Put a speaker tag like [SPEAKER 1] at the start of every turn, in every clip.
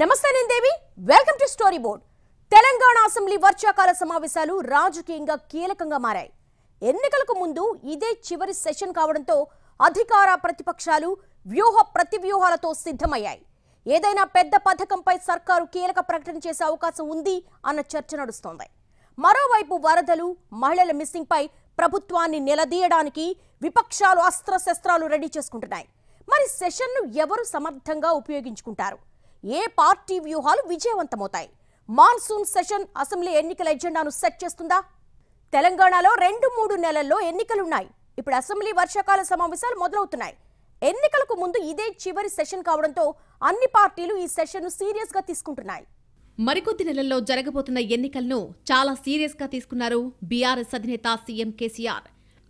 [SPEAKER 1] నమస్తే నేను Devi welcome to story board Telangana assembly వర్షాకాల సమావేశాలు రాజకీయంగా కీలకంగా మారాయి ఎన్నికలకు ముందు ఇదే చివరి సెషన్ కావడంతో అధికార ప్రతిపక్షాలు వ్యూహ ప్రతివ్యూహాలతో సిద్ధమయ్యాయి ఏదైనా పెద్ద పథకంపై సర్కారు కీలక ప్రకటన చేసే అవకాశం ఉంది అన్న చర్చ నడుస్తోంది మరోవైపు వరదలు మహిళల మిస్సింగ్పై ప్రభుత్వాన్ని నిలదీయడానికి విపక్షాలు అస్త్రశస్త్రాలు రెడీ చేసుకుంటున్నాయి మరి సెషన్ను ఎవరు సమర్థంగా ఉపయోగించుకుంటారు ఏ పార్టీ వ్యూహాలు విజయవంతమవుతాయి మాన్సూన్ సెషన్ అసెంబ్లీ ఎన్నికల ఎజెండాను సెట్ చేస్తుందా తెలంగాణలో రెండు మూడు నెలల్లో ఎన్నికలున్నాయి ఇప్పుడు అసెంబ్లీ వర్షాకాల సమావేశాలు మొదలవుతున్నాయి ఎన్నికలకు ముందు ఇదే చివరి సెషన్ కావడంతో అన్ని పార్టీలు ఈ సెషన్ను
[SPEAKER 2] సీరియస్గా తీసుకుంటున్నాయి మరికొద్ది నెలల్లో జరగబోతున్న ఎన్నికలను చాలా సీరియస్గా తీసుకున్నారు బీఆర్ఎస్ అధినేత సీఎం కేసీఆర్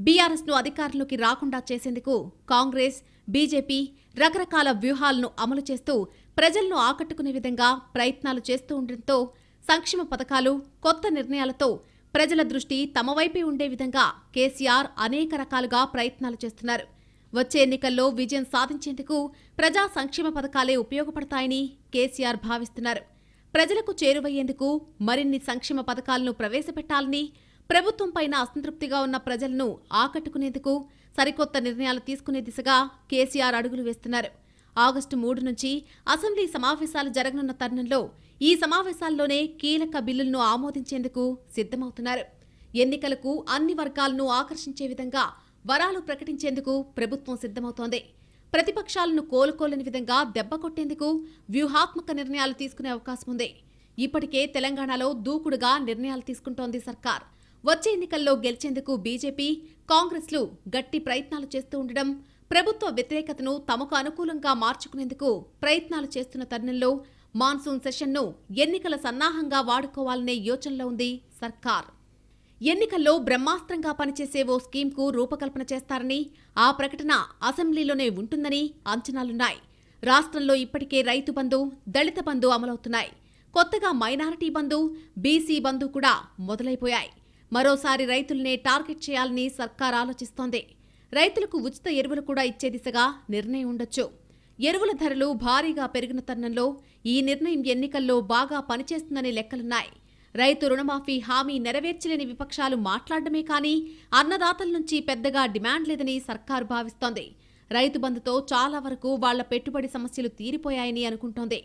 [SPEAKER 2] బీఆర్ఎస్ను అధికారంలోకి రాకుండా చేసేందుకు కాంగ్రెస్ బీజేపీ రకరకాల వ్యూహాలను అమలు చేస్తూ ప్రజలను ఆకట్టుకునే విధంగా ప్రయత్నాలు చేస్తూ ఉండడంతో సంక్షేమ పథకాలు కొత్త నిర్ణయాలతో ప్రజల దృష్టి తమ వైపే ఉండే విధంగా కేసీఆర్ అనేక రకాలుగా ప్రయత్నాలు చేస్తున్నారు వచ్చే ఎన్నికల్లో విజయం సాధించేందుకు ప్రజా సంక్షేమ పథకాలే ఉపయోగపడతాయని కేసీఆర్ భావిస్తున్నారు ప్రజలకు చేరువయ్యేందుకు మరిన్ని సంక్షేమ పథకాలను ప్రవేశపెట్టాలని ప్రభుత్వంపైన అసంతృప్తిగా ఉన్న ప్రజలను ఆకట్టుకునేందుకు సరికొత్త నిర్ణయాలు తీసుకునే దిశగా కేసీఆర్ అడుగులు వేస్తున్నారు ఆగస్టు మూడు నుంచి అసెంబ్లీ సమావేశాలు జరగనున్న తరుణంలో ఈ సమావేశాల్లోనే కీలక బిల్లులను ఆమోదించేందుకు సిద్ధమవుతున్నారు ఎన్నికలకు అన్ని వర్గాలను ఆకర్షించే విధంగా వరాలు ప్రకటించేందుకు ప్రభుత్వం సిద్ధమవుతోంది ప్రతిపక్షాలను కోలుకోలేని విధంగా దెబ్బ కొట్టేందుకు వ్యూహాత్మక నిర్ణయాలు తీసుకునే అవకాశం ఉంది ఇప్పటికే తెలంగాణలో దూకుడుగా నిర్ణయాలు తీసుకుంటోంది సర్కార్ వచ్చే ఎన్నికల్లో గెలిచేందుకు బీజేపీ కాంగ్రెస్లు గట్టి ప్రయత్నాలు చేస్తూ ఉండడం ప్రభుత్వ వ్యతిరేకతను తమకు అనుకూలంగా మార్చుకునేందుకు ప్రయత్నాలు చేస్తున్న తరుణంలో మాన్సూన్ సెషన్ను ఎన్నికల సన్నాహంగా వాడుకోవాలనే యోచనలో ఉంది సర్కార్ ఎన్నికల్లో బ్రహ్మాస్త్రంగా పనిచేసే ఓ స్కీమ్కు రూపకల్పన చేస్తారని ఆ ప్రకటన అసెంబ్లీలోనే ఉంటుందని అంచనాలున్నాయి రాష్ట్రంలో ఇప్పటికే రైతు బంధు దళిత బంధు అమలవుతున్నాయి కొత్తగా మైనారిటీ బంధు బీసీ బంధు కూడా మొదలైపోయాయి మరోసారి రైతుల్నే టార్గెట్ చేయాలని సర్కార్ ఆలోచిస్తోంది రైతులకు ఉచిత ఎరువులు కూడా ఇచ్చే దిశగా నిర్ణయం ఉండొచ్చు ఎరువుల ధరలు భారీగా పెరిగిన తరుణంలో ఈ నిర్ణయం ఎన్నికల్లో బాగా పనిచేస్తుందనే లెక్కలున్నాయి రైతు రుణమాఫీ హామీ నెరవేర్చలేని విపక్షాలు మాట్లాడమే కానీ అన్నదాతల నుంచి పెద్దగా డిమాండ్ లేదని సర్కారు భావిస్తోంది రైతు బంధుతో చాలా వరకు వాళ్ల పెట్టుబడి సమస్యలు తీరిపోయాయని అనుకుంటోంది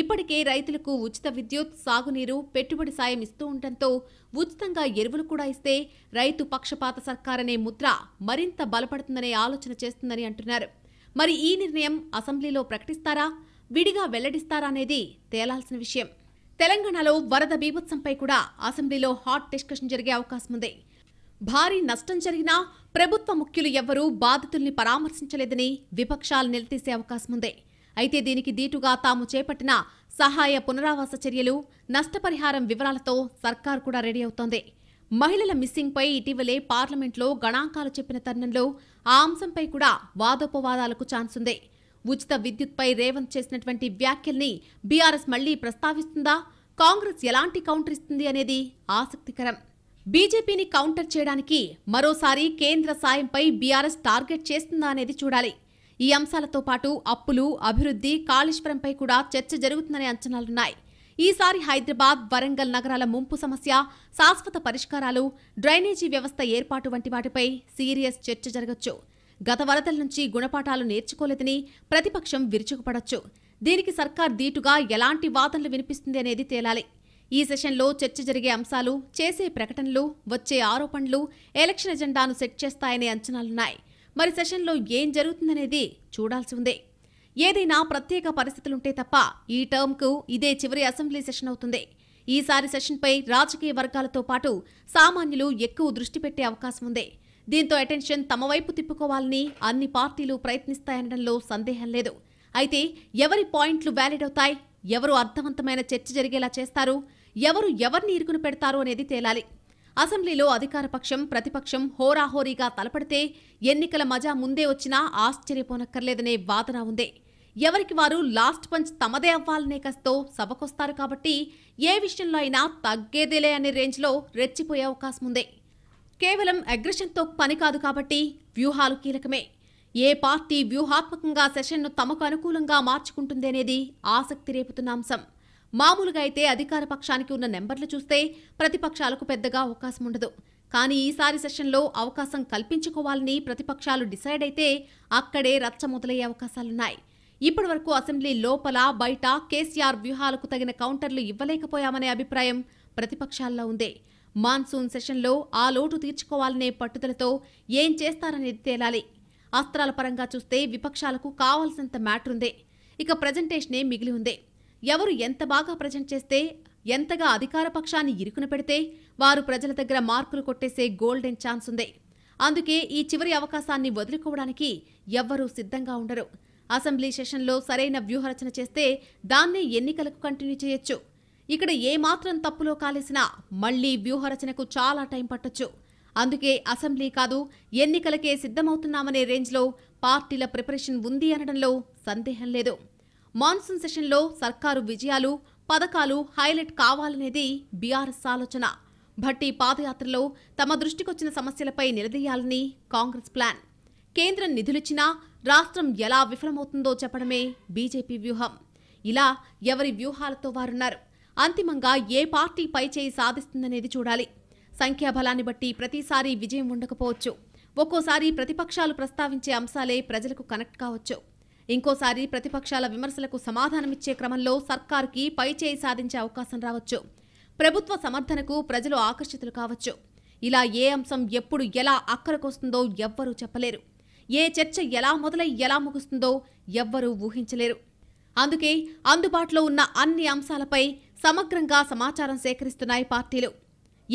[SPEAKER 2] ఇప్పటికే రైతులకు ఉచిత విద్యుత్ సాగునీరు పెట్టుబడి సాయం ఇస్తూ ఉండటంతో ఉచితంగా ఎరువులు కూడా ఇస్తే రైతు పక్షపాత సర్కారనే ముద్ర మరింత బలపడుతుందనే ఆలోచన చేస్తుందని అంటున్నారు మరి ఈ నిర్ణయం అసెంబ్లీలో ప్రకటిస్తారా విడిగా వెల్లడిస్తారా అనేది తేలాల్సిన విషయం తెలంగాణలో వరద బీభత్సంపై కూడా అసెంబ్లీలో హాట్ డిస్కషన్ జరిగే అవకాశం ఉంది భారీ నష్టం జరిగినా ప్రభుత్వ ముఖ్యులు ఎవ్వరూ బాధితుల్ని పరామర్శించలేదని విపక్షాలు నిలదీసే అవకాశముంది అయితే దీనికి దీటుగా తాము చేపట్టిన సహాయ పునరావాస చర్యలు నష్టపరిహారం వివరాలతో సర్కార్ కూడా రెడీ అవుతోంది మహిళల మిస్సింగ్పై ఇటీవలే పార్లమెంట్లో గణాంకాలు చెప్పిన తరుణంలో ఆ అంశంపై కూడా వాదోపవాదాలకు ఛాన్స్ ఉంది ఉచిత విద్యుత్పై రేవంత్ చేసినటువంటి వ్యాఖ్యల్ని బీఆర్ఎస్ మళ్లీ ప్రస్తావిస్తుందా కాంగ్రెస్ ఎలాంటి కౌంటర్ ఇస్తుంది అనేది ఆసక్తికరం బీజేపీని కౌంటర్ చేయడానికి మరోసారి కేంద్ర సాయంపై బీఆర్ఎస్ టార్గెట్ చేస్తుందా అనేది చూడాలి ఈ అంశాలతో పాటు అప్పులు అభివృద్ధి కాళేశ్వరంపై కూడా చర్చ జరుగుతుందనే అంచనాలున్నాయి ఈసారి హైదరాబాద్ వరంగల్ నగరాల ముంపు సమస్య శాశ్వత పరిష్కారాలు డ్రైనేజీ వ్యవస్థ ఏర్పాటు వంటి వాటిపై సీరియస్ చర్చ జరగచ్చు గత వరదల నుంచి గుణపాఠాలు నేర్చుకోలేదని ప్రతిపక్షం విరుచుకుపడచ్చు దీనికి సర్కార్ దీటుగా ఎలాంటి వాదనలు వినిపిస్తుంది అనేది తేలాలి ఈ సెషన్లో చర్చ జరిగే అంశాలు చేసే ప్రకటనలు వచ్చే ఆరోపణలు ఎలక్షన్ ఎజెండాను సెట్ చేస్తాయనే అంచనాలున్నాయి మరి సెషన్లో ఏం జరుగుతుందనేది చూడాల్సి ఉంది ఏదైనా ప్రత్యేక పరిస్థితులుంటే తప్ప ఈ టర్మ్కు ఇదే చివరి అసెంబ్లీ సెషన్ అవుతుంది ఈసారి సెషన్పై రాజకీయ వర్గాలతో పాటు సామాన్యులు ఎక్కువ దృష్టి పెట్టే అవకాశం ఉంది దీంతో అటెన్షన్ తమ వైపు తిప్పుకోవాలని అన్ని పార్టీలు ప్రయత్నిస్తాయనడంలో సందేహం లేదు అయితే ఎవరి పాయింట్లు వ్యాలిడ్ అవుతాయి ఎవరు అర్థవంతమైన చర్చ జరిగేలా చేస్తారు ఎవరు ఎవరిని ఇరుకును పెడతారు అనేది తేలాలి అసెంబ్లీలో అధికారపక్షం ప్రతిపక్షం హోరాహోరీగా తలపడితే ఎన్నికల మజా ముందే వచ్చినా ఆశ్చర్యపోనక్కర్లేదనే వాదన ఉంది ఎవరికి వారు లాస్ట్ పంచ్ తమదే అవ్వాలనే కస్తో సభకొస్తారు కాబట్టి ఏ విషయంలో అయినా తగ్గేదేలే అనే రేంజ్లో రెచ్చిపోయే అవకాశం ఉంది కేవలం అగ్రెషన్తో పని కాదు కాబట్టి వ్యూహాలు కీలకమే ఏ పార్టీ వ్యూహాత్మకంగా సెషన్ను తమకు అనుకూలంగా మార్చుకుంటుందనేది ఆసక్తి రేపుతున్న అంశం మామూలుగా అయితే అధికార పక్షానికి ఉన్న నెంబర్లు చూస్తే ప్రతిపక్షాలకు పెద్దగా అవకాశం ఉండదు కానీ ఈసారి సెషన్లో అవకాశం కల్పించుకోవాలని ప్రతిపక్షాలు డిసైడ్ అయితే అక్కడే రచ్చ మొదలయ్యే అవకాశాలున్నాయి ఇప్పటి వరకు అసెంబ్లీ లోపల బయట కేసీఆర్ వ్యూహాలకు తగిన కౌంటర్లు ఇవ్వలేకపోయామనే అభిప్రాయం ప్రతిపక్షాల్లో ఉంది మాన్సూన్ సెషన్లో ఆ లోటు తీర్చుకోవాలనే పట్టుదలతో ఏం చేస్తారనేది తేలాలి అస్త్రాల పరంగా చూస్తే విపక్షాలకు కావాల్సినంత మ్యాటర్ ఉందే ఇక ప్రజెంటేషనే మిగిలి ఉంది ఎవరు ఎంత బాగా ప్రజెంట్ చేస్తే ఎంతగా అధికార పక్షాన్ని ఇరుకున పెడితే వారు ప్రజల దగ్గర మార్కులు కొట్టేసే గోల్డెన్ ఛాన్స్ ఉంది అందుకే ఈ చివరి అవకాశాన్ని వదులుకోవడానికి ఎవ్వరూ సిద్ధంగా ఉండరు అసెంబ్లీ సెషన్లో సరైన వ్యూహరచన చేస్తే దాన్నే ఎన్నికలకు కంటిన్యూ చేయొచ్చు ఇక్కడ ఏమాత్రం తప్పులో కాలేసినా మళ్లీ వ్యూహరచనకు చాలా టైం పట్టొచ్చు అందుకే అసెంబ్లీ కాదు ఎన్నికలకే సిద్ధమవుతున్నామనే రేంజ్లో పార్టీల ప్రిపరేషన్ ఉంది అనడంలో సందేహం లేదు మాన్సూన్ సెషన్లో సర్కారు విజయాలు పథకాలు హైలైట్ కావాలనేది బీఆర్ఎస్ ఆలోచన భట్టి పాదయాత్రలో తమ దృష్టికొచ్చిన సమస్యలపై నిలదీయాలని కాంగ్రెస్ ప్లాన్ కేంద్రం నిధులిచ్చినా రాష్ట్రం ఎలా విఫలమవుతుందో చెప్పడమే బీజేపీ వ్యూహం ఇలా ఎవరి వ్యూహాలతో వారున్నారు అంతిమంగా ఏ పార్టీ పైచేయి సాధిస్తుందనేది చూడాలి సంఖ్యాబలాన్ని బట్టి ప్రతిసారి విజయం ఉండకపోవచ్చు ఒక్కోసారి ప్రతిపక్షాలు ప్రస్తావించే అంశాలే ప్రజలకు కనెక్ట్ కావచ్చు ఇంకోసారి ప్రతిపక్షాల విమర్శలకు సమాధానమిచ్చే క్రమంలో సర్కార్కి పైచేయి సాధించే అవకాశం రావచ్చు ప్రభుత్వ సమర్థనకు ప్రజలు ఆకర్షితులు కావచ్చు ఇలా ఏ అంశం ఎప్పుడు ఎలా అక్కరకొస్తుందో ఎవ్వరూ చెప్పలేరు ఏ చర్చ ఎలా మొదలై ఎలా ముగుస్తుందో ఎవ్వరూ ఊహించలేరు అందుకే అందుబాటులో ఉన్న అన్ని అంశాలపై సమగ్రంగా సమాచారం సేకరిస్తున్నాయి పార్టీలు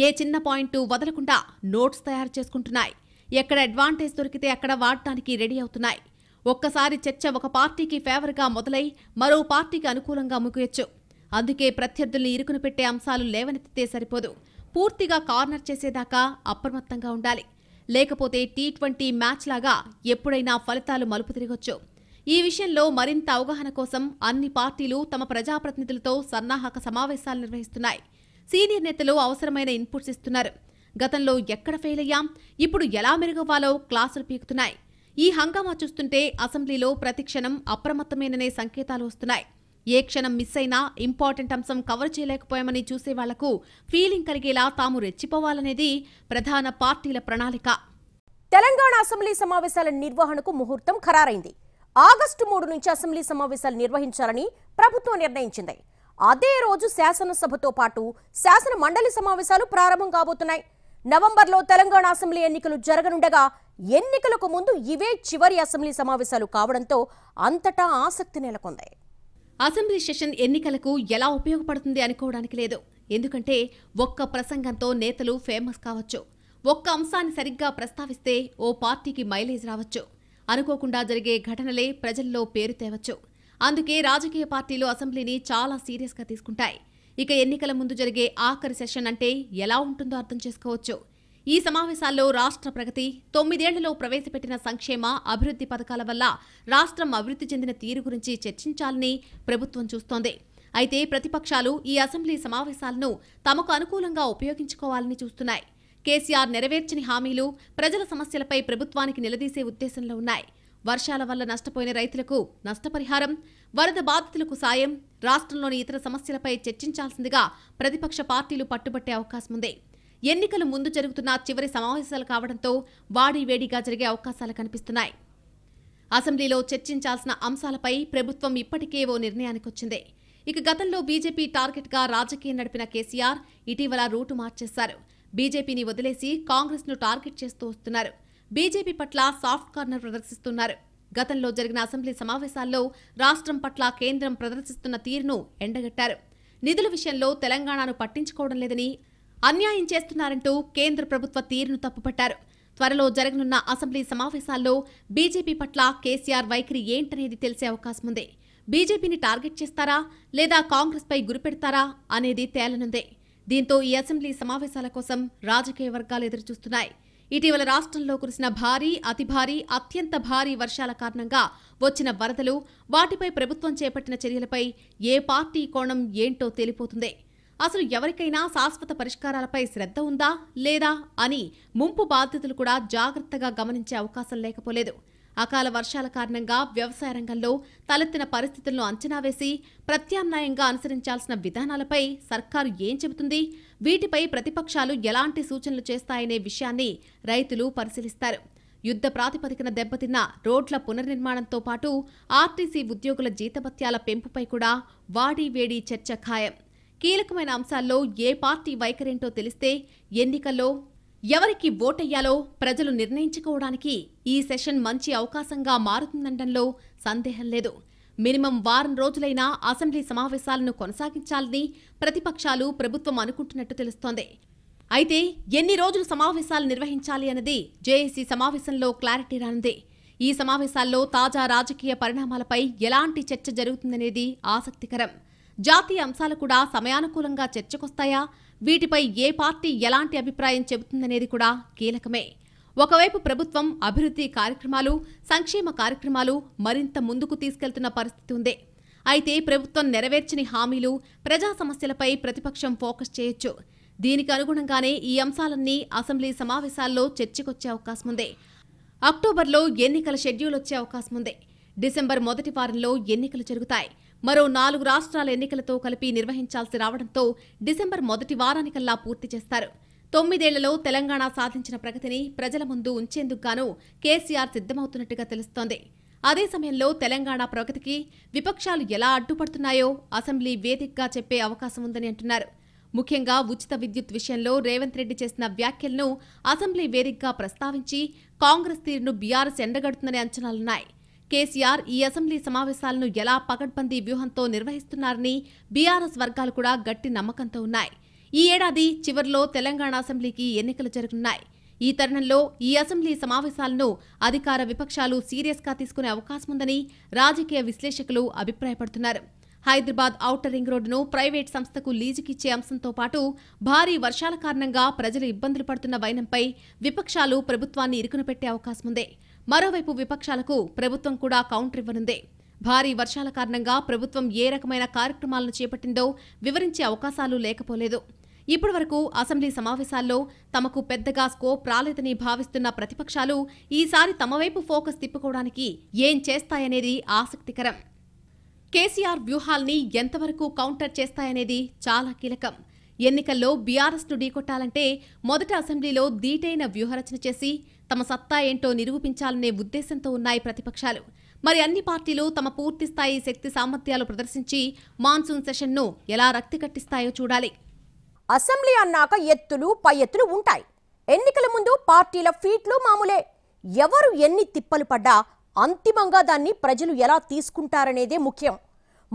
[SPEAKER 2] ఏ చిన్న పాయింట్ వదలకుండా నోట్స్ తయారు చేసుకుంటున్నాయి ఎక్కడ అడ్వాంటేజ్ దొరికితే అక్కడ వాడటానికి రెడీ అవుతున్నాయి ఒక్కసారి చర్చ ఒక పార్టీకి ఫేవర్గా మొదలై మరో పార్టీకి అనుకూలంగా ముగియొచ్చు అందుకే ప్రత్యర్థుల్ని ఇరుకును పెట్టే అంశాలు లేవనెత్తితే సరిపోదు పూర్తిగా కార్నర్ చేసేదాకా అప్రమత్తంగా ఉండాలి లేకపోతే టీ ట్వంటీ మ్యాచ్ లాగా ఎప్పుడైనా ఫలితాలు మలుపు తిరగొచ్చు ఈ విషయంలో మరింత అవగాహన కోసం అన్ని పార్టీలు తమ ప్రజాప్రతినిధులతో సన్నాహక సమావేశాలు నిర్వహిస్తున్నాయి సీనియర్ నేతలు అవసరమైన ఇన్పుట్స్ ఇస్తున్నారు గతంలో ఎక్కడ ఫెయిల్ అయ్యాం ఇప్పుడు ఎలా మెరుగవ్వాలో క్లాసులు పీకుతున్నాయి ఈ హంగామా చూస్తుంటే అసెంబ్లీలో ప్రతిక్షణం అప్రమత్తమేననే సంకేతాలు వస్తున్నాయి ఏ క్షణం మిస్ అయినా ఇంపార్టెంట్ అంశం కవర్ చేయలేకపోయామని వాళ్లకు ఫీలింగ్ కలిగేలా తాము రెచ్చిపోవాలనేది ప్రధాన పార్టీల ప్రణాళిక తెలంగాణ అసెంబ్లీ సమావేశాల నిర్వహణకు ముహూర్తం
[SPEAKER 1] ఖరారైంది ఆగస్టు మూడు నుంచి అసెంబ్లీ సమావేశాలు నిర్వహించాలని ప్రభుత్వం నిర్ణయించింది అదే రోజు శాసనసభతో పాటు శాసన మండలి సమావేశాలు ప్రారంభం కాబోతున్నాయి నవంబర్లో తెలంగాణ అసెంబ్లీ ఎన్నికలు జరగనుండగా ఎన్నికలకు ముందు ఇవే చివరి అసెంబ్లీ
[SPEAKER 2] సమావేశాలు కావడంతో అంతటా ఆసక్తి నెలకొంది అసెంబ్లీ సెషన్ ఎన్నికలకు ఎలా ఉపయోగపడుతుంది అనుకోవడానికి లేదు ఎందుకంటే ఒక్క ప్రసంగంతో నేతలు ఫేమస్ కావచ్చు ఒక్క అంశాన్ని సరిగ్గా ప్రస్తావిస్తే ఓ పార్టీకి మైలేజ్ రావచ్చు అనుకోకుండా జరిగే ఘటనలే ప్రజల్లో పేరు తేవచ్చు అందుకే రాజకీయ పార్టీలు అసెంబ్లీని చాలా సీరియస్గా తీసుకుంటాయి ఇక ఎన్నికల ముందు జరిగే ఆఖరి సెషన్ అంటే ఎలా ఉంటుందో అర్థం చేసుకోవచ్చు ఈ సమావేశాల్లో రాష్ట్ర ప్రగతి తొమ్మిదేళ్లలో ప్రవేశపెట్టిన సంక్షేమ అభివృద్ధి పథకాల వల్ల రాష్ట్రం అభివృద్ధి చెందిన తీరు గురించి చర్చించాలని ప్రభుత్వం చూస్తోంది అయితే ప్రతిపక్షాలు ఈ అసెంబ్లీ సమావేశాలను తమకు అనుకూలంగా ఉపయోగించుకోవాలని చూస్తున్నాయి కేసీఆర్ నెరవేర్చని హామీలు ప్రజల సమస్యలపై ప్రభుత్వానికి నిలదీసే ఉద్దేశంలో ఉన్నాయి వర్షాల వల్ల నష్టపోయిన రైతులకు నష్టపరిహారం వరద బాధితులకు సాయం రాష్ట్రంలోని ఇతర సమస్యలపై చర్చించాల్సిందిగా ప్రతిపక్ష పార్టీలు పట్టుబట్టే అవకాశం ఉంది ఎన్నికలు ముందు జరుగుతున్న చివరి సమావేశాలు కావడంతో వాడి వేడిగా జరిగే అవకాశాలు కనిపిస్తున్నాయి అసెంబ్లీలో చర్చించాల్సిన అంశాలపై ప్రభుత్వం ఇప్పటికే ఓ నిర్ణయానికి వచ్చింది ఇక గతంలో బీజేపీ టార్గెట్గా రాజకీయం నడిపిన కేసీఆర్ ఇటీవల రూటు మార్చేశారు బీజేపీని వదిలేసి కాంగ్రెస్ను టార్గెట్ చేస్తూ వస్తున్నారు బీజేపీ పట్ల సాఫ్ట్ కార్నర్ ప్రదర్శిస్తున్నారు గతంలో జరిగిన అసెంబ్లీ సమావేశాల్లో రాష్ట్రం పట్ల కేంద్రం ప్రదర్శిస్తున్న తీరును ఎండగట్టారు నిధుల విషయంలో తెలంగాణను పట్టించుకోవడం లేదని అన్యాయం చేస్తున్నారంటూ కేంద్ర ప్రభుత్వ తీరును తప్పుపట్టారు త్వరలో జరగనున్న అసెంబ్లీ సమావేశాల్లో బీజేపీ పట్ల కేసీఆర్ వైఖరి ఏంటనేది తెలిసే అవకాశం ఉంది బీజేపీని టార్గెట్ చేస్తారా లేదా కాంగ్రెస్పై గురిపెడతారా అనేది తేలనుందే దీంతో ఈ అసెంబ్లీ సమావేశాల కోసం రాజకీయ వర్గాలు ఎదురుచూస్తున్నాయి ఇటీవల రాష్ట్రంలో కురిసిన భారీ అతి భారీ అత్యంత భారీ వర్షాల కారణంగా వచ్చిన వరదలు వాటిపై ప్రభుత్వం చేపట్టిన చర్యలపై ఏ పార్టీ కోణం ఏంటో తెలిపోతుంది అసలు ఎవరికైనా శాశ్వత పరిష్కారాలపై శ్రద్ధ ఉందా లేదా అని ముంపు బాధితులు కూడా జాగ్రత్తగా గమనించే అవకాశం లేకపోలేదు అకాల వర్షాల కారణంగా వ్యవసాయ రంగంలో తలెత్తిన పరిస్థితులను అంచనా వేసి ప్రత్యామ్నాయంగా అనుసరించాల్సిన విధానాలపై సర్కారు ఏం చెబుతుంది వీటిపై ప్రతిపక్షాలు ఎలాంటి సూచనలు చేస్తాయనే విషయాన్ని రైతులు పరిశీలిస్తారు యుద్ధ ప్రాతిపదికన దెబ్బతిన్న రోడ్ల పునర్నిర్మాణంతో పాటు ఆర్టీసీ ఉద్యోగుల జీతభత్యాల పెంపుపై కూడా వాడి వేడి చర్చ ఖాయం కీలకమైన అంశాల్లో ఏ పార్టీ వైఖరేంటో తెలిస్తే ఎన్నికల్లో ఎవరికి ఓటయ్యాలో ప్రజలు నిర్ణయించుకోవడానికి ఈ సెషన్ మంచి అవకాశంగా మారుతుందనడంలో సందేహం లేదు మినిమం వారం రోజులైనా అసెంబ్లీ సమావేశాలను కొనసాగించాలని ప్రతిపక్షాలు ప్రభుత్వం అనుకుంటున్నట్టు తెలుస్తోంది అయితే ఎన్ని రోజులు సమావేశాలు నిర్వహించాలి అన్నది జేఏసీ సమావేశంలో క్లారిటీ రానుంది ఈ సమావేశాల్లో తాజా రాజకీయ పరిణామాలపై ఎలాంటి చర్చ జరుగుతుందనేది ఆసక్తికరం జాతీయ అంశాలు కూడా సమయానుకూలంగా చర్చకొస్తాయా వీటిపై ఏ పార్టీ ఎలాంటి అభిప్రాయం చెబుతుందనేది కూడా కీలకమే ఒకవైపు ప్రభుత్వం అభివృద్ధి కార్యక్రమాలు సంక్షేమ కార్యక్రమాలు మరింత ముందుకు తీసుకెళ్తున్న పరిస్థితి ఉంది అయితే ప్రభుత్వం నెరవేర్చని హామీలు ప్రజా సమస్యలపై ప్రతిపక్షం ఫోకస్ చేయొచ్చు దీనికి అనుగుణంగానే ఈ అంశాలన్నీ అసెంబ్లీ సమావేశాల్లో చర్చకొచ్చే అవకాశం ఉంది అక్టోబర్లో ఎన్నికల షెడ్యూల్ వచ్చే అవకాశం ఉంది డిసెంబర్ మొదటి వారంలో ఎన్నికలు జరుగుతాయి మరో నాలుగు రాష్ట్రాల ఎన్నికలతో కలిపి నిర్వహించాల్సి రావడంతో డిసెంబర్ మొదటి వారానికల్లా పూర్తి చేస్తారు తొమ్మిదేళ్లలో తెలంగాణ సాధించిన ప్రగతిని ప్రజల ముందు ఉంచేందుకుగాను కేసీఆర్ సిద్దమవుతున్నట్టుగా తెలుస్తోంది అదే సమయంలో తెలంగాణ ప్రగతికి విపక్షాలు ఎలా అడ్డుపడుతున్నాయో అసెంబ్లీ వేదికగా చెప్పే అవకాశం ఉందని అంటున్నారు ముఖ్యంగా ఉచిత విద్యుత్ విషయంలో రేవంత్ రెడ్డి చేసిన వ్యాఖ్యలను అసెంబ్లీ వేదికగా ప్రస్తావించి కాంగ్రెస్ తీరును బీఆర్ఎస్ ఎండగడుతుందనే అంచనాలున్నాయి కేసీఆర్ ఈ అసెంబ్లీ సమావేశాలను ఎలా పగడ్బందీ వ్యూహంతో నిర్వహిస్తున్నారని బీఆర్ఎస్ వర్గాలు కూడా గట్టి నమ్మకంతో ఉన్నాయి ఈ ఏడాది చివరిలో తెలంగాణ అసెంబ్లీకి ఎన్నికలు జరగనున్నాయి ఈ తరుణంలో ఈ అసెంబ్లీ సమావేశాలను అధికార విపక్షాలు సీరియస్గా తీసుకునే అవకాశముందని రాజకీయ విశ్లేషకులు అభిప్రాయపడుతున్నారు హైదరాబాద్ ఔటర్ రింగ్ రోడ్డును ప్రైవేట్ సంస్థకు లీజుకిచ్చే అంశంతో పాటు భారీ వర్షాల కారణంగా ప్రజలు ఇబ్బందులు పడుతున్న వైనంపై విపక్షాలు ప్రభుత్వాన్ని ఇరుకున పెట్టే అవకాశముందే మరోవైపు విపక్షాలకు ప్రభుత్వం కూడా కౌంటర్ ఇవ్వనుందే భారీ వర్షాల కారణంగా ప్రభుత్వం ఏ రకమైన కార్యక్రమాలను చేపట్టిందో వివరించే అవకాశాలు లేకపోలేదు ఇప్పటి వరకు అసెంబ్లీ సమావేశాల్లో తమకు పెద్దగా స్కోప్ రాలేదని భావిస్తున్న ప్రతిపక్షాలు ఈసారి తమ వైపు ఫోకస్ తిప్పుకోవడానికి ఏం చేస్తాయనేది ఆసక్తికరం కేసీఆర్ వ్యూహాల్ని ఎంతవరకు కౌంటర్ చేస్తాయనేది చాలా కీలకం ఎన్నికల్లో బీఆర్ఎస్ను ఢీకొట్టాలంటే మొదట అసెంబ్లీలో దీటైన వ్యూహరచన చేసి తమ సత్తా ఏంటో నిరూపించాలనే ఉద్దేశంతో ఉన్నాయి ప్రతిపక్షాలు మరి అన్ని పార్టీలు తమ పూర్తిస్థాయి శక్తి సామర్థ్యాలు ప్రదర్శించి మాన్సూన్ సెషన్ను ఎలా రక్తి కట్టిస్తాయో చూడాలి అసెంబ్లీ అన్నాక ఎత్తులు పై ఎత్తులు ఉంటాయి
[SPEAKER 1] ఎన్నికల ముందు పార్టీల ఫీట్లు మామూలే ఎవరు ఎన్ని తిప్పలు పడ్డా అంతిమంగా దాన్ని ప్రజలు ఎలా తీసుకుంటారనేదే ముఖ్యం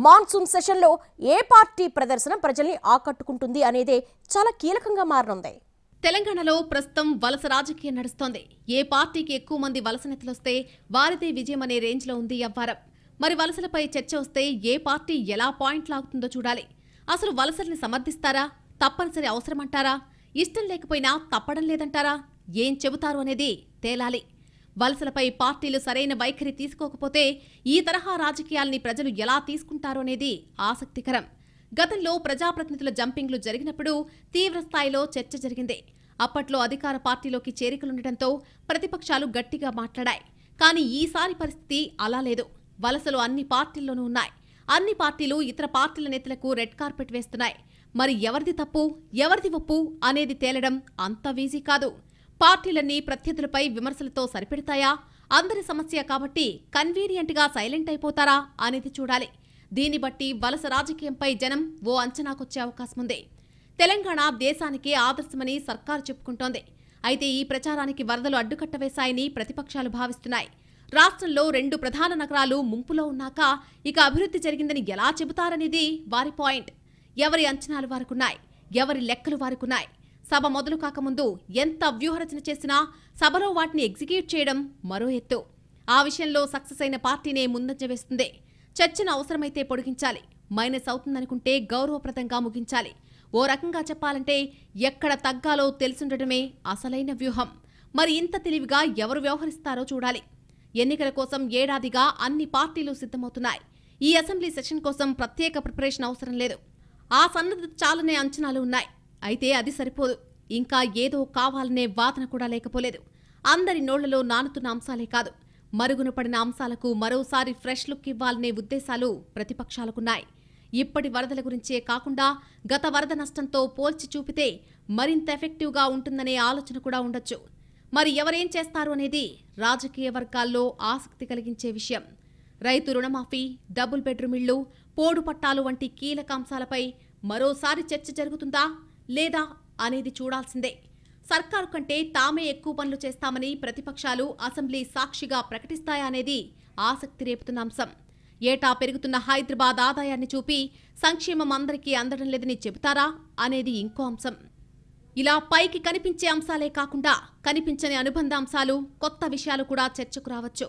[SPEAKER 1] మాన్సూన్ సెషన్లో ఏ పార్టీ
[SPEAKER 2] ప్రదర్శన ప్రజల్ని ఆకట్టుకుంటుంది అనేదే చాలా కీలకంగా మారనుంది తెలంగాణలో ప్రస్తుతం వలస రాజకీయం నడుస్తోంది ఏ పార్టీకి ఎక్కువ మంది వలస నేతలొస్తే వారిదే విజయం అనే రేంజ్లో ఉంది అవ్వారం మరి వలసలపై చర్చ వస్తే ఏ పార్టీ ఎలా పాయింట్ లాగుతుందో చూడాలి అసలు వలసల్ని సమర్థిస్తారా తప్పనిసరి అవసరమంటారా ఇష్టం లేకపోయినా తప్పడం లేదంటారా ఏం చెబుతారు అనేది తేలాలి వలసలపై పార్టీలు సరైన వైఖరి తీసుకోకపోతే ఈ తరహా రాజకీయాల్ని ప్రజలు ఎలా తీసుకుంటారోనేది ఆసక్తికరం గతంలో ప్రజాప్రతినిధుల జంపింగ్లు జరిగినప్పుడు తీవ్రస్థాయిలో చర్చ జరిగింది అప్పట్లో అధికార పార్టీలోకి చేరికలుండటంతో ప్రతిపక్షాలు గట్టిగా మాట్లాడాయి కానీ ఈసారి పరిస్థితి అలా లేదు వలసలు అన్ని పార్టీల్లోనూ ఉన్నాయి అన్ని పార్టీలు ఇతర పార్టీల నేతలకు రెడ్ కార్పెట్ వేస్తున్నాయి మరి ఎవరిది తప్పు ఎవరిది ఒప్పు అనేది తేలడం అంత వీజీ కాదు పార్టీలన్నీ ప్రత్యర్థులపై విమర్శలతో సరిపెడతాయా అందరి సమస్య కాబట్టి కన్వీనియంట్గా సైలెంట్ అయిపోతారా అనేది చూడాలి దీన్ని బట్టి వలస రాజకీయంపై జనం ఓ అంచనాకొచ్చే అవకాశం ఉంది తెలంగాణ దేశానికి ఆదర్శమని సర్కారు చెప్పుకుంటోంది అయితే ఈ ప్రచారానికి వరదలు అడ్డుకట్ట వేశాయని ప్రతిపక్షాలు భావిస్తున్నాయి రాష్ట్రంలో రెండు ప్రధాన నగరాలు ముంపులో ఉన్నాక ఇక అభివృద్ధి జరిగిందని ఎలా చెబుతారనేది వారి పాయింట్ ఎవరి అంచనాలు వారుకున్నాయి ఎవరి లెక్కలు వారుకున్నాయి సభ మొదలు కాకముందు ఎంత వ్యూహరచన చేసినా సభలో వాటిని ఎగ్జిక్యూట్ చేయడం మరో ఎత్తు ఆ విషయంలో సక్సెస్ అయిన పార్టీనే ముందంజ వేస్తుంది చర్చను అవసరమైతే పొడిగించాలి మైనస్ అవుతుందనుకుంటే గౌరవప్రదంగా ముగించాలి ఓ రకంగా చెప్పాలంటే ఎక్కడ తగ్గాలో తెలుసుండటమే అసలైన వ్యూహం మరి ఇంత తెలివిగా ఎవరు వ్యవహరిస్తారో చూడాలి ఎన్నికల కోసం ఏడాదిగా అన్ని పార్టీలు సిద్ధమవుతున్నాయి ఈ అసెంబ్లీ సెషన్ కోసం ప్రత్యేక ప్రిపరేషన్ అవసరం లేదు ఆ సన్నద్ధత చాలనే అంచనాలు ఉన్నాయి అయితే అది సరిపోదు ఇంకా ఏదో కావాలనే వాదన కూడా లేకపోలేదు అందరి నోళ్లలో నానుతున్న అంశాలే కాదు మరుగున పడిన అంశాలకు మరోసారి ఫ్రెష్ లుక్ ఇవ్వాలనే ఉద్దేశాలు ప్రతిపక్షాలకున్నాయి ఇప్పటి వరదల గురించే కాకుండా గత వరద నష్టంతో పోల్చి చూపితే మరింత ఎఫెక్టివ్గా ఉంటుందనే ఆలోచన కూడా ఉండొచ్చు మరి ఎవరేం చేస్తారు అనేది రాజకీయ వర్గాల్లో ఆసక్తి కలిగించే విషయం రైతు రుణమాఫీ డబుల్ బెడ్రూమిళ్లు పోడు పట్టాలు వంటి కీలక అంశాలపై మరోసారి చర్చ జరుగుతుందా లేదా అనేది చూడాల్సిందే సర్కారు కంటే తామే ఎక్కువ పనులు చేస్తామని ప్రతిపక్షాలు అసెంబ్లీ సాక్షిగా ప్రకటిస్తాయనేది ఆసక్తి రేపుతున్న అంశం ఏటా పెరుగుతున్న హైదరాబాద్ ఆదాయాన్ని చూపి సంక్షేమం అందరికీ అందడం లేదని చెబుతారా అనేది ఇంకో అంశం ఇలా పైకి కనిపించే అంశాలే కాకుండా కనిపించని అనుబంధ అంశాలు కొత్త విషయాలు కూడా చర్చకు రావచ్చు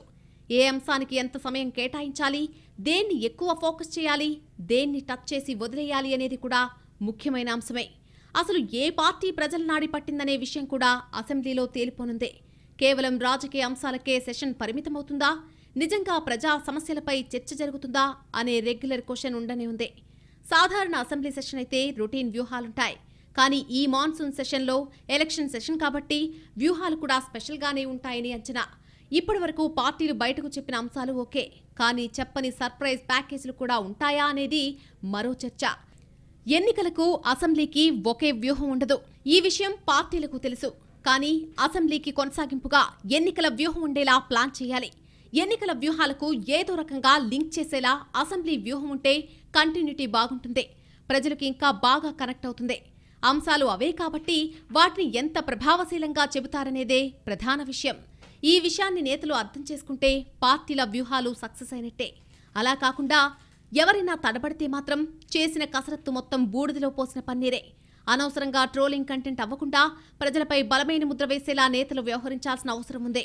[SPEAKER 2] ఏ అంశానికి ఎంత సమయం కేటాయించాలి దేన్ని ఎక్కువ ఫోకస్ చేయాలి దేన్ని టచ్ చేసి వదిలేయాలి అనేది కూడా ముఖ్యమైన అంశమే అసలు ఏ పార్టీ నాడి పట్టిందనే విషయం కూడా అసెంబ్లీలో తేలిపోనుందే కేవలం రాజకీయ అంశాలకే సెషన్ పరిమితమవుతుందా నిజంగా ప్రజా సమస్యలపై చర్చ జరుగుతుందా అనే రెగ్యులర్ క్వశ్చన్ ఉండనే ఉంది సాధారణ అసెంబ్లీ సెషన్ అయితే రొటీన్ వ్యూహాలుంటాయి కానీ ఈ మాన్సూన్ సెషన్లో ఎలక్షన్ సెషన్ కాబట్టి వ్యూహాలు కూడా స్పెషల్గానే ఉంటాయని అంచనా ఇప్పటి వరకు పార్టీలు బయటకు చెప్పిన అంశాలు ఓకే కానీ చెప్పని సర్ప్రైజ్ ప్యాకేజీలు కూడా ఉంటాయా అనేది మరో చర్చ ఎన్నికలకు అసెంబ్లీకి ఒకే వ్యూహం ఉండదు ఈ విషయం పార్టీలకు తెలుసు కానీ అసెంబ్లీకి కొనసాగింపుగా ఎన్నికల వ్యూహం ఉండేలా ప్లాన్ చేయాలి ఎన్నికల వ్యూహాలకు ఏదో రకంగా లింక్ చేసేలా అసెంబ్లీ వ్యూహం ఉంటే కంటిన్యూటీ బాగుంటుంది ప్రజలకు ఇంకా బాగా కనెక్ట్ అవుతుంది అంశాలు అవే కాబట్టి వాటిని ఎంత ప్రభావశీలంగా చెబుతారనేదే ప్రధాన విషయం ఈ విషయాన్ని నేతలు అర్థం చేసుకుంటే పార్టీల వ్యూహాలు సక్సెస్ అయినట్టే అలా కాకుండా ఎవరైనా తడబడితే మాత్రం చేసిన కసరత్తు మొత్తం బూడిదలో పోసిన పన్నీరే అనవసరంగా ట్రోలింగ్ కంటెంట్ అవ్వకుండా ప్రజలపై బలమైన ముద్ర వేసేలా నేతలు వ్యవహరించాల్సిన అవసరం ఉంది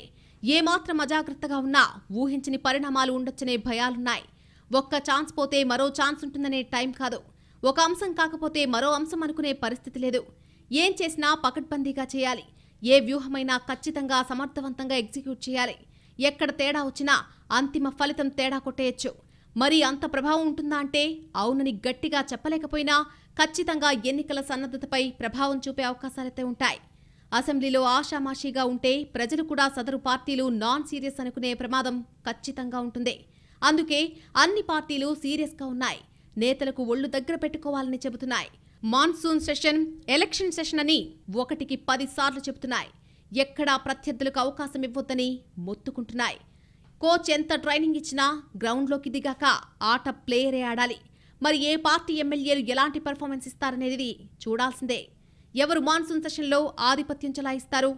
[SPEAKER 2] ఏమాత్రం అజాగ్రత్తగా ఉన్నా ఊహించని పరిణామాలు ఉండొచ్చనే భయాలున్నాయి ఒక్క ఛాన్స్ పోతే మరో ఛాన్స్ ఉంటుందనే టైం కాదు ఒక అంశం కాకపోతే మరో అంశం అనుకునే పరిస్థితి లేదు ఏం చేసినా పకడ్బందీగా చేయాలి ఏ వ్యూహమైనా ఖచ్చితంగా సమర్థవంతంగా ఎగ్జిక్యూట్ చేయాలి ఎక్కడ తేడా వచ్చినా అంతిమ ఫలితం తేడా కొట్టేయచ్చు మరి అంత ప్రభావం ఉంటుందా అంటే అవునని గట్టిగా చెప్పలేకపోయినా ఖచ్చితంగా ఎన్నికల సన్నద్ధతపై ప్రభావం చూపే అవకాశాలైతే ఉంటాయి అసెంబ్లీలో ఆషామాషీగా ఉంటే ప్రజలు కూడా సదరు పార్టీలు నాన్ సీరియస్ అనుకునే ప్రమాదం ఖచ్చితంగా ఉంటుంది అందుకే అన్ని పార్టీలు సీరియస్గా ఉన్నాయి నేతలకు ఒళ్ళు దగ్గర పెట్టుకోవాలని చెబుతున్నాయి మాన్సూన్ సెషన్ ఎలక్షన్ సెషన్ అని ఒకటికి పదిసార్లు చెబుతున్నాయి ఎక్కడా ప్రత్యర్థులకు అవకాశం ఇవ్వొద్దని మొత్తుకుంటున్నాయి కోచ్ ఎంత ట్రైనింగ్ ఇచ్చినా గ్రౌండ్లోకి దిగాక ఆట ప్లేయరే ఆడాలి మరి ఏ పార్టీ ఎమ్మెల్యేలు ఎలాంటి పర్ఫార్మెన్స్ ఇస్తారనేది చూడాల్సిందే ఎవరు మాన్సూన్ సెషన్లో ఆధిపత్యం చెలాయిస్తారు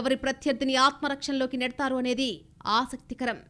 [SPEAKER 2] ఎవరి ప్రత్యర్థిని ఆత్మరక్షణలోకి నెడతారు అనేది ఆసక్తికరం